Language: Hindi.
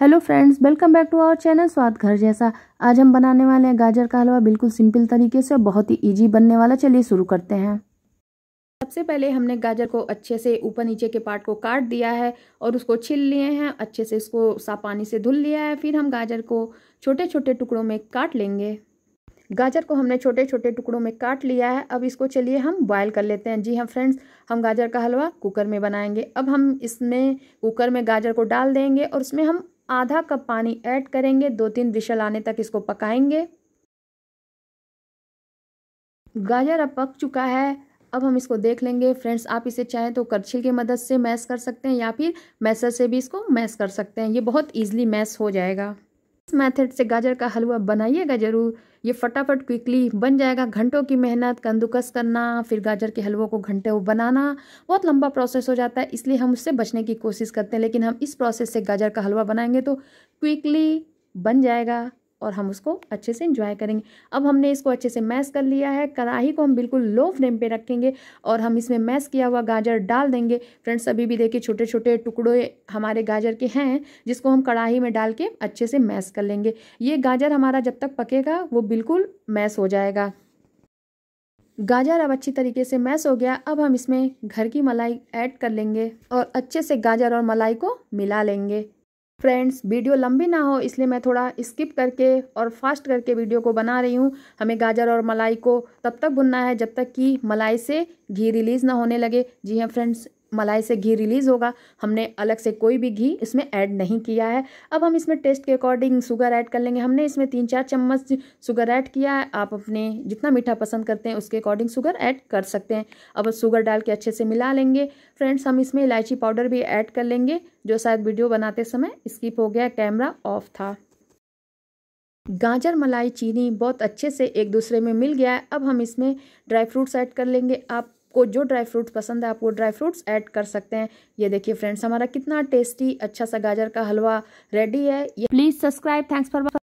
hello friends welcome back to our channel Swad Ghar जैसा आज हम बनाने वाले हैं गाजर का हलवा बिल्कुल सिंपल तरीके से और बहुत ही इजी बनने वाला चलिए शुरू करते हैं सबसे पहले हमने गाजर को अच्छे से ऊपर नीचे के पार्ट को काट दिया है और उसको छिल लिए हैं अच्छे से इसको साफ पानी से धुल लिया है फिर हम गाजर को छोटे छोटे टुकड़ों में काट लेंगे गाजर को हमने छोटे छोटे टुकड़ों में काट लिया है अब इसको चलिए हम बॉयल कर लेते हैं जी हाँ फ्रेंड्स हम गाजर का हलवा कुकर में बनाएंगे अब हम इसमें कुकर में गाजर को डाल देंगे और उसमें हम आधा कप पानी ऐड करेंगे दो तीन विशल आने तक इसको पकाएंगे गाजर अब पक चुका है अब हम इसको देख लेंगे फ्रेंड्स आप इसे चाहें तो करछिल की मदद से मैश कर सकते हैं या फिर मैसर से भी इसको मैश कर सकते हैं ये बहुत ईजिली मैश हो जाएगा इस मेथड से गाजर का हलवा बनाइएगा ज़रूर ये फटाफट क्विकली बन जाएगा घंटों की मेहनत कंदुकस करना फिर गाजर के हलवों को घंटे बनाना बहुत लंबा प्रोसेस हो जाता है इसलिए हम उससे बचने की कोशिश करते हैं लेकिन हम इस प्रोसेस से गाजर का हलवा बनाएंगे तो क्विकली बन जाएगा और हम उसको अच्छे से इंजॉय करेंगे अब हमने इसको अच्छे से मैश कर लिया है कढ़ाई को हम बिल्कुल लो फ्लेम पे रखेंगे और हम इसमें मैश किया हुआ गाजर डाल देंगे फ्रेंड्स अभी भी देखिए छोटे छोटे टुकड़े हमारे गाजर के हैं जिसको हम कढ़ाई में डाल के अच्छे से मैश कर लेंगे ये गाजर हमारा जब तक पकेगा वो बिल्कुल मैश हो जाएगा गाजर अब अच्छी तरीके से मैश हो गया अब हम इसमें घर की मलाई ऐड कर लेंगे और अच्छे से गाजर और मलाई को मिला लेंगे फ्रेंड्स वीडियो लंबी ना हो इसलिए मैं थोड़ा स्किप करके और फास्ट करके वीडियो को बना रही हूँ हमें गाजर और मलाई को तब तक भुनना है जब तक कि मलाई से घी रिलीज़ ना होने लगे जी हाँ फ्रेंड्स मलाई से घी रिलीज़ होगा हमने अलग से कोई भी घी इसमें ऐड नहीं किया है अब हम इसमें टेस्ट के अकॉर्डिंग शुगर ऐड कर लेंगे हमने इसमें तीन चार चम्मच शुगर ऐड किया है आप अपने जितना मीठा पसंद करते हैं उसके अकॉर्डिंग शुगर ऐड कर सकते हैं अब शुगर डाल के अच्छे से मिला लेंगे फ्रेंड्स हम इसमें इलायची पाउडर भी ऐड कर लेंगे जो शायद वीडियो बनाते समय स्किप हो गया कैमरा ऑफ था गाजर मलाई चीनी बहुत अच्छे से एक दूसरे में मिल गया है अब हम इसमें ड्राई फ्रूट्स ऐड कर लेंगे आप आपको जो ड्राई फ्रूट्स पसंद है आप वो ड्राई फ्रूट्स ऐड कर सकते हैं ये देखिए फ्रेंड्स हमारा कितना टेस्टी अच्छा सा गाजर का हलवा रेडी है ये प्लीज़ सब्सक्राइब थैंक्स फॉर